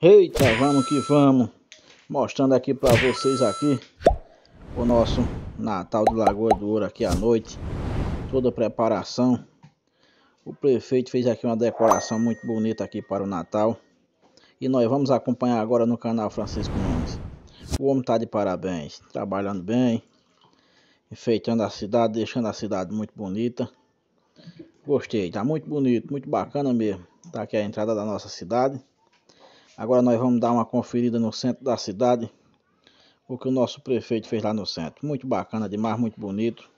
Eita, vamos que vamos. Mostrando aqui para vocês aqui o nosso Natal de Lagoa do Ouro aqui à noite. Toda a preparação. O prefeito fez aqui uma decoração muito bonita aqui para o Natal. E nós vamos acompanhar agora no canal Francisco Nunes. O homem tá de parabéns, trabalhando bem, enfeitando a cidade, deixando a cidade muito bonita. Gostei, tá muito bonito, muito bacana mesmo. Tá aqui a entrada da nossa cidade. Agora nós vamos dar uma conferida no centro da cidade. O que o nosso prefeito fez lá no centro. Muito bacana demais, muito bonito.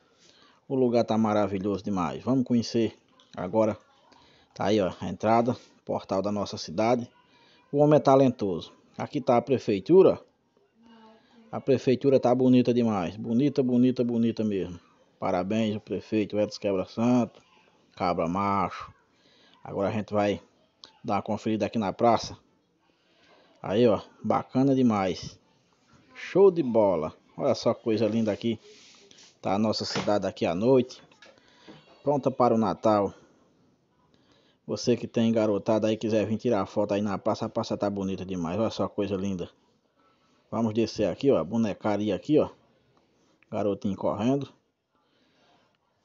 O lugar tá maravilhoso demais. Vamos conhecer agora. Tá aí, ó, a entrada, portal da nossa cidade. O homem é talentoso. Aqui tá a prefeitura. A prefeitura tá bonita demais. Bonita, bonita, bonita mesmo. Parabéns ao prefeito Edson Quebra Santo, Cabra Macho. Agora a gente vai dar uma conferida aqui na praça. Aí, ó, bacana demais. Show de bola. Olha só que coisa linda aqui. Tá a nossa cidade aqui à noite. Pronta para o Natal. Você que tem garotada aí quiser vir tirar foto aí na praça, a praça tá bonita demais. Olha só que coisa linda. Vamos descer aqui, ó, bonecaria aqui, ó. Garotinho correndo.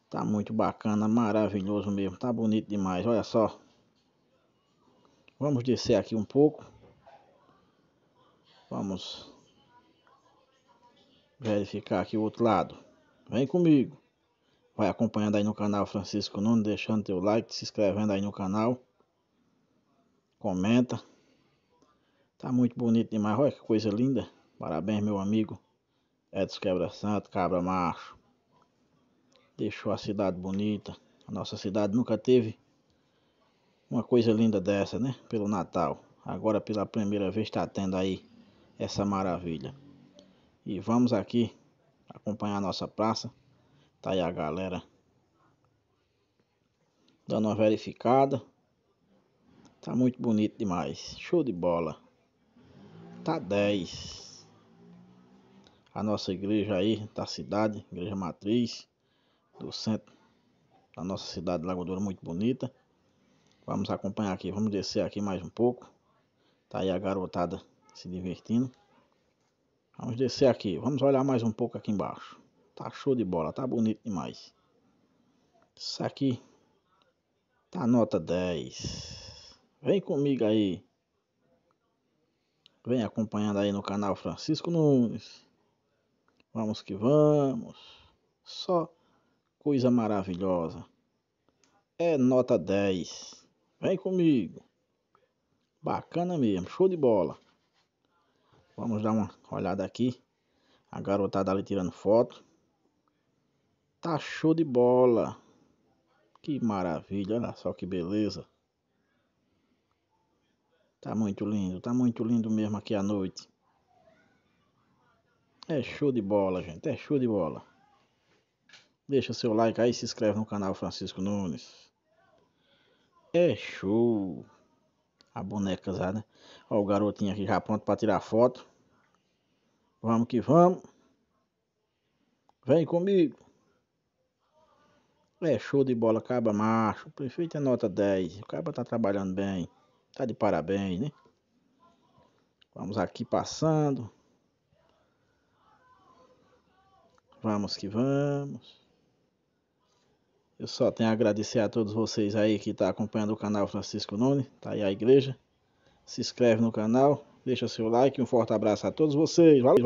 Tá muito bacana, maravilhoso mesmo. Tá bonito demais, olha só. Vamos descer aqui um pouco. Vamos verificar aqui o outro lado. Vem comigo. Vai acompanhando aí no canal Francisco Nuno, deixando teu like, se inscrevendo aí no canal. Comenta. Tá muito bonito demais, olha que coisa linda. Parabéns meu amigo Edson Quebra Santo, Cabra Macho. Deixou a cidade bonita. A nossa cidade nunca teve uma coisa linda dessa, né? Pelo Natal. Agora pela primeira vez está tendo aí essa maravilha. E vamos aqui acompanhar a nossa praça. Tá aí a galera dando uma verificada. Tá muito bonito demais. Show de bola. Tá 10. A nossa igreja aí da cidade, igreja matriz do centro da nossa cidade Lagoa Doura, muito bonita. Vamos acompanhar aqui, vamos descer aqui mais um pouco. Tá aí a garotada se divertindo. Vamos descer aqui, vamos olhar mais um pouco aqui embaixo. Tá show de bola, tá bonito demais. Isso aqui tá nota 10. Vem comigo aí. Vem acompanhando aí no canal Francisco Nunes. Vamos que vamos. Só coisa maravilhosa. É nota 10. Vem comigo. Bacana mesmo, show de bola. Vamos dar uma olhada aqui. A garotada ali tirando foto. Tá show de bola. Que maravilha, olha só que beleza. Tá muito lindo, tá muito lindo mesmo aqui à noite. É show de bola, gente, é show de bola. Deixa seu like aí, se inscreve no canal Francisco Nunes. É show a boneca usada. Ó, o garotinho aqui já pronto para tirar foto. Vamos que vamos. Vem comigo. É show de bola, Caba Macho. O prefeito é nota 10. O Caba tá trabalhando bem. Tá de parabéns, né? Vamos aqui passando. Vamos que vamos. Eu só tenho a agradecer a todos vocês aí que estão tá acompanhando o canal Francisco Nunes, tá aí a igreja. Se inscreve no canal, deixa seu like, um forte abraço a todos vocês. Valeu!